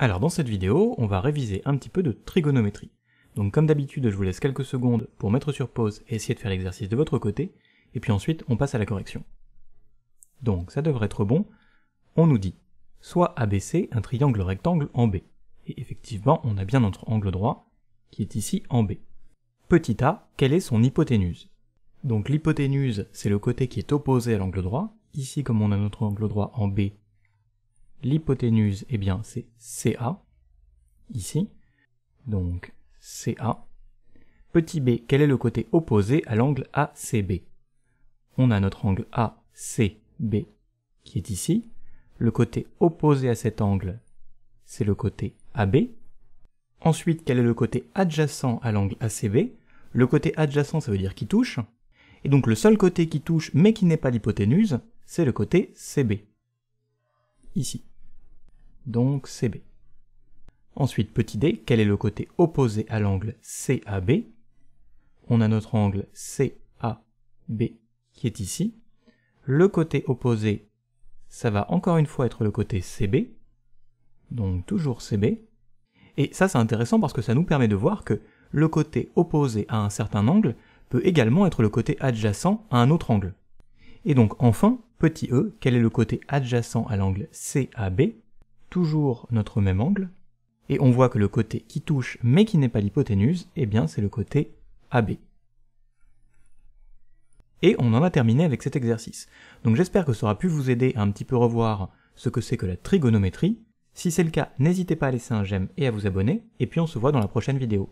Alors dans cette vidéo, on va réviser un petit peu de trigonométrie. Donc comme d'habitude, je vous laisse quelques secondes pour mettre sur pause et essayer de faire l'exercice de votre côté, et puis ensuite on passe à la correction. Donc ça devrait être bon. On nous dit soit ABC un triangle rectangle en B. Et effectivement, on a bien notre angle droit qui est ici en B. Petit a, quelle est son hypoténuse Donc l'hypoténuse, c'est le côté qui est opposé à l'angle droit. Ici, comme on a notre angle droit en B, L'hypoténuse, eh bien, c'est CA, ici. Donc, CA. Petit b, quel est le côté opposé à l'angle ACB On a notre angle ACB, qui est ici. Le côté opposé à cet angle, c'est le côté AB. Ensuite, quel est le côté adjacent à l'angle ACB Le côté adjacent, ça veut dire qui touche. Et donc le seul côté qui touche, mais qui n'est pas l'hypoténuse, c'est le côté CB ici. Donc CB. Ensuite, petit d, quel est le côté opposé à l'angle CAB On a notre angle CAB qui est ici. Le côté opposé, ça va encore une fois être le côté CB, donc toujours CB. Et ça, c'est intéressant parce que ça nous permet de voir que le côté opposé à un certain angle peut également être le côté adjacent à un autre angle. Et donc enfin, petit e, quel est le côté adjacent à l'angle CAB, toujours notre même angle, et on voit que le côté qui touche mais qui n'est pas l'hypoténuse, eh bien c'est le côté AB. Et on en a terminé avec cet exercice. Donc j'espère que ça aura pu vous aider à un petit peu revoir ce que c'est que la trigonométrie. Si c'est le cas, n'hésitez pas à laisser un j'aime et à vous abonner, et puis on se voit dans la prochaine vidéo.